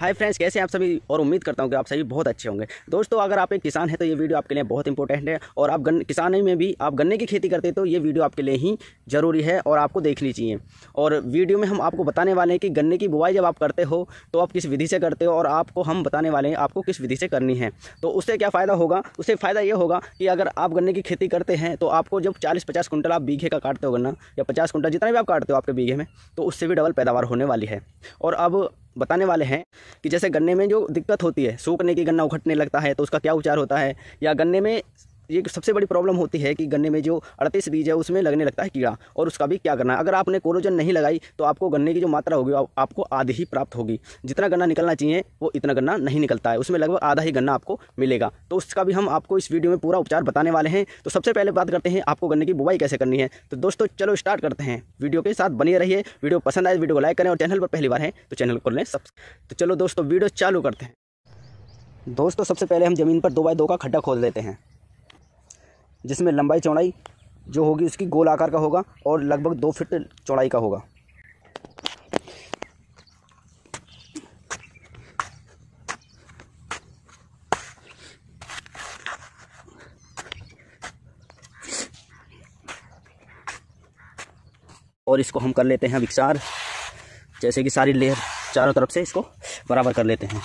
hi friends कैसे आप सभी और उम्मीद करता हूँ कि आप सभी बहुत अच्छे होंगे दोस्तों अगर आप एक किसान हैं तो ये वीडियो आपके लिए बहुत इंपॉर्टेंट है और आप गन किसान में भी आप गन्ने की खेती करते हैं तो ये वीडियो आपके लिए ही ज़रूरी है और आपको देखनी चाहिए और वीडियो में हम आपको बताने वाले हैं कि गन्ने की बुआई जब आप करते हो तो आप किस विधि से करते हो और आपको हम बताने वाले हैं आपको किस विधि से करनी है तो उससे क्या फ़ायदा होगा उससे फ़ायदा ये होगा कि अगर आप गन्ने की खेती करते हैं तो आपको जब चालीस पचास कुंटल आप बीघे का काटते हो गन्ना या पचास कुंटल जितना भी आप काटते हो आपके बीघे में तो उससे भी डबल पैदावार होने वाली है और अब बताने वाले हैं कि जैसे गन्ने में जो दिक्कत होती है सूखने की गन्ना उखटने लगता है तो उसका क्या उपचार होता है या गन्ने में ये सबसे बड़ी प्रॉब्लम होती है कि गन्ने में जो अड़तीस बीज है उसमें लगने लगता है कीड़ा और उसका भी क्या करना है अगर आपने कोरोजन नहीं लगाई तो आपको गन्ने की जो मात्रा होगी आपको आधी ही प्राप्त होगी जितना गन्ना निकलना चाहिए वो इतना गन्ना नहीं निकलता है उसमें लगभग आधा ही गन्ना आपको मिलेगा तो उसका भी हम आपको इस वीडियो में पूरा उपचार बताने वाले हैं तो सबसे पहले बात करते हैं आपको गन्ने की बुवाई कैसे करनी है तो दोस्तों चलो स्टार्ट करते हैं वीडियो के साथ बने रहिए वीडियो पसंद आए तो वीडियो को लाइक करें और चैनल पर पहली बार है तो चैनल को लें सब तो चलो दोस्तों वीडियो चालू करते हैं दोस्तों सबसे पहले हम ज़मीन पर दो बाई दो का खड्डा खोल देते हैं जिसमें लंबाई चौड़ाई जो होगी उसकी गोल आकार का होगा और लगभग दो फिट चौड़ाई का होगा और इसको हम कर लेते हैं विकसार जैसे कि सारी लेयर चारों तरफ से इसको बराबर कर लेते हैं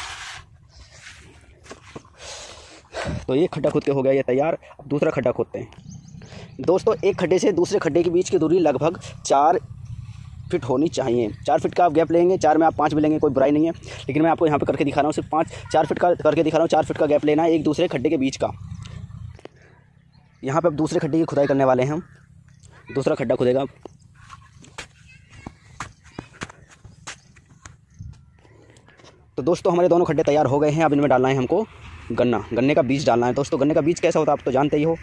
तो ये खड्डा खुद के हो गया ये तैयार अब दूसरा खड्डा खोदते हैं दोस्तों एक खड्डे से दूसरे खड्डे के बीच की दूरी लगभग चार फिट होनी चाहिए चार फिट का आप गैप लेंगे चार में आप पाँच भी लेंगे कोई बुराई नहीं है लेकिन मैं आपको यहाँ पर करके दिखा रहा हूँ सिर्फ पाँच चार फिट का करके दिखा रहा हूँ चार फिट का गैप लेना है एक दूसरे खड्डे के बीच का यहाँ पर आप दूसरे खड्डे की खुदाई करने वाले हैं दूसरा खड्डा खुदेगा तो दोस्तों हमारे दोनों खड्डे तैयार हो गए हैं अब इनमें डालना है हमको गन्ना गन्ने का बीज डालना है दोस्तों गन्ने का बीज कैसा होता है आप तो जानते ही हो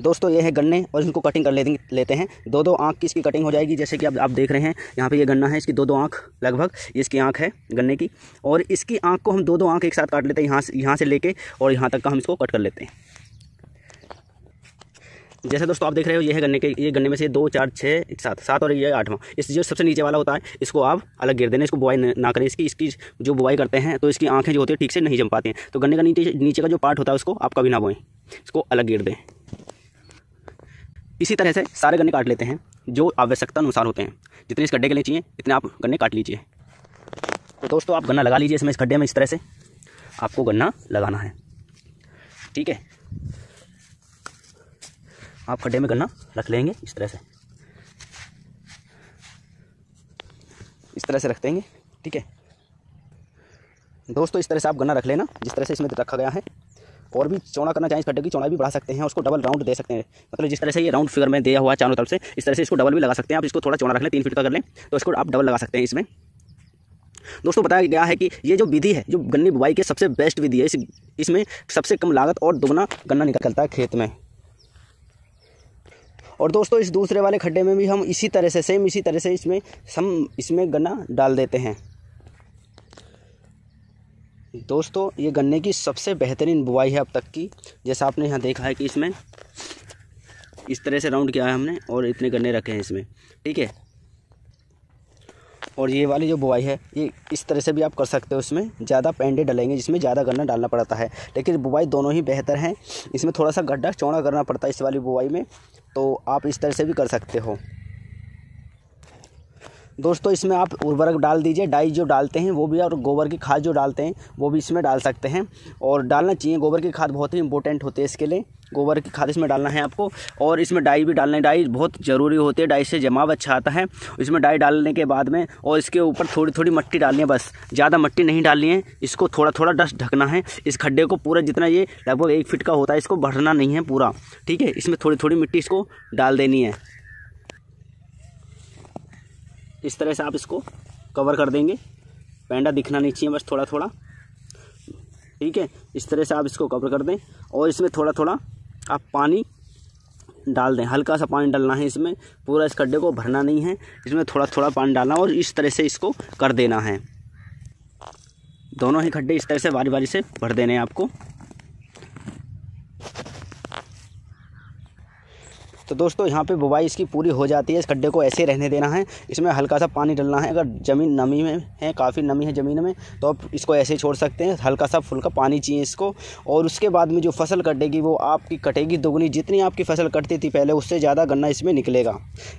दोस्तों ये है गन्ने और इनको कटिंग कर लेते हैं दो दो आँख की इसकी कटिंग हो जाएगी जैसे कि आप आप देख रहे हैं यहाँ पे ये गन्ना है इसकी दो दो आँख लगभग इसकी आँख है गन्ने की और इसकी आँख को हम दो दो आँख एक साथ काट लेते हैं यहाँ से यहाँ से लेके और यहाँ तक का हम इसको कट कर लेते हैं जैसे दोस्तों आप देख रहे हो ये है गन्ने के ये गन्ने में से दो चार छः सात सात और ये आठवां इस जो सबसे नीचे वाला होता है इसको आप अलग गिर देने इसको बुआई ना करें इसकी इसकी जो बुआई करते हैं तो इसकी आँखें जो होती है ठीक से नहीं जम पाती हैं तो गन्ने का नीचे नीचे का जो पार्ट होता है उसको आप कभी ना बोएं इसको अलग गिर दें इसी तरह से सारे गन्ने काट लेते हैं जो आवश्यकता अनुसार होते हैं जितने इस गड्ढे के लिए चाहिए इतने आप गन्ने काट लीजिए तो दोस्तों आप गन्ना लगा लीजिए इसमें इस गड्ढे में इस तरह से आपको गन्ना लगाना है ठीक है आप खड्डे में गन्ना रख लेंगे इस तरह से इस तरह से रख देंगे ठीक है दोस्तों इस तरह से आप गन्ना रख लेना जिस तरह से इसमें रखा गया है और भी चौड़ा करना चाहें इस खड्डे की चौड़ा भी बढ़ा सकते हैं उसको डबल राउंड दे सकते हैं मतलब जिस तरह से ये राउंड फिगर में दिया हुआ है चारों तरफ से इस तरह से इसको डबल भी लगा सकते हैं आप इसको थोड़ा चौड़ा रख लें तीन फीट का कर लें तो इसको आप डबल लगा सकते हैं इसमें दोस्तों बताया गया है कि ये जो विधि है जो गन्ने बुआई के सबसे बेस्ट विधि है इस इसमें सबसे कम लागत और दोगुना गन्ना निकलता है खेत में और दोस्तों इस दूसरे वाले खड्डे में भी हम इसी तरह से सेम इसी तरह से इसमें हम इसमें गन्ना डाल देते हैं दोस्तों ये गन्ने की सबसे बेहतरीन बुआई है अब तक की जैसा आपने यहाँ देखा है कि इसमें इस तरह से राउंड किया है हमने और इतने गन्ने रखे हैं इसमें ठीक है और ये वाली जो बुआई है ये इस तरह से भी आप कर सकते हो उसमें ज़्यादा पेंडे डलेंगे जिसमें ज़्यादा गन्ना डालना पड़ता है लेकिन बुआई दोनों ही बेहतर हैं इसमें थोड़ा सा गड्ढा चौड़ा करना पड़ता है इस वाली बुआई में तो आप इस तरह से भी कर सकते हो दोस्तों इसमें आप उर्वरक डाल दीजिए डाई जो डालते हैं वो भी और गोबर की खाद जो डालते हैं वो भी इसमें डाल सकते हैं और डालना चाहिए गोबर की खाद बहुत ही इंपॉर्टेंट होती है इसके लिए गोबर की खाद इसमें डालना है आपको और इसमें डाई भी डालना है डाई बहुत ज़रूरी होती है डाई से जमाव अच्छा आता है इसमें डाई डालने के बाद में और इसके ऊपर थोड़ी थोड़ी मिट्टी डालनी है बस ज़्यादा मिट्टी नहीं डालनी है इसको थोड़ा थोड़ा डस्ट ढकना है इस खड्डे को पूरा जितना ये लगभग एक फिट का होता है इसको भरना नहीं है पूरा ठीक है इसमें थोड़ी थोड़ी मिट्टी इसको डाल देनी है इस तरह से आप इसको कवर कर देंगे पैंडा दिखना नहीं चाहिए बस थोड़ा थोड़ा ठीक है इस तरह से आप इसको कवर कर दें और इसमें थोड़ा थोड़ा आप पानी डाल दें हल्का सा पानी डालना है इसमें पूरा इस गड्ढे को भरना नहीं है इसमें थोड़ा थोड़ा पानी डालना और इस तरह से इसको कर देना है दोनों ही खड्डे इस तरह से बारी बारी से भर देने हैं आपको तो दोस्तों यहाँ पे बुवाई इसकी पूरी हो जाती है इस खड्डे को ऐसे रहने देना है इसमें हल्का सा पानी डलना है अगर ज़मीन नमी में है काफ़ी नमी है ज़मीन में तो आप इसको ऐसे छोड़ सकते हैं हल्का सा फुल्का पानी चाहिए इसको और उसके बाद में जो फसल कटेगी वो आपकी कटेगी दोगुनी जितनी आपकी फसल कटती थी पहले उससे ज़्यादा गन्ना इसमें निकलेगा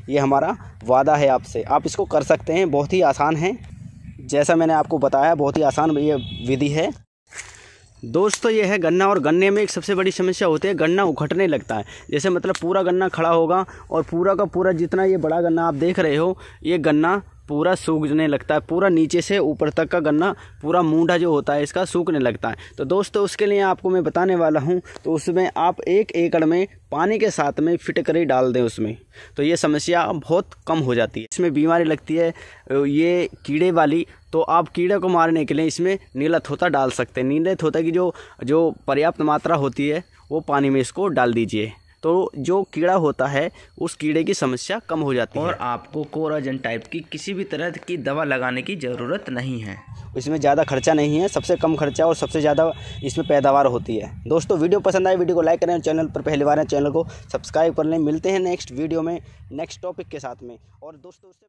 ये हमारा वादा है आपसे आप इसको कर सकते हैं बहुत ही आसान है जैसा मैंने आपको बताया बहुत ही आसान ये विधि है दोस्तों ये है गन्ना और गन्ने में एक सबसे बड़ी समस्या होती है गन्ना उखटने लगता है जैसे मतलब पूरा गन्ना खड़ा होगा और पूरा का पूरा जितना ये बड़ा गन्ना आप देख रहे हो ये गन्ना पूरा सूखने लगता है पूरा नीचे से ऊपर तक का गन्ना पूरा मूढ़ा जो होता है इसका सूखने लगता है तो दोस्तों उसके लिए आपको मैं बताने वाला हूँ तो उसमें आप एक एकड़ में पानी के साथ में फिटकरी डाल दें उसमें तो ये समस्या बहुत कम हो जाती है इसमें बीमारी लगती है ये कीड़े वाली तो आप कीड़े को मारने के लिए इसमें नीला थोता डाल सकते हैं नीले थोता की जो जो पर्याप्त मात्रा होती है वो पानी में इसको डाल दीजिए तो जो कीड़ा होता है उस कीड़े की समस्या कम हो जाती और है और आपको कोराजन टाइप की किसी भी तरह की दवा लगाने की ज़रूरत नहीं है इसमें ज़्यादा खर्चा नहीं है सबसे कम खर्चा और सबसे ज़्यादा इसमें पैदावार होती है दोस्तों वीडियो पसंद आए वीडियो को लाइक करें चैनल पर पहली बार चैनल को सब्सक्राइब कर लें मिलते हैं नेक्स्ट वीडियो में नेक्स्ट टॉपिक के साथ में और दोस्तों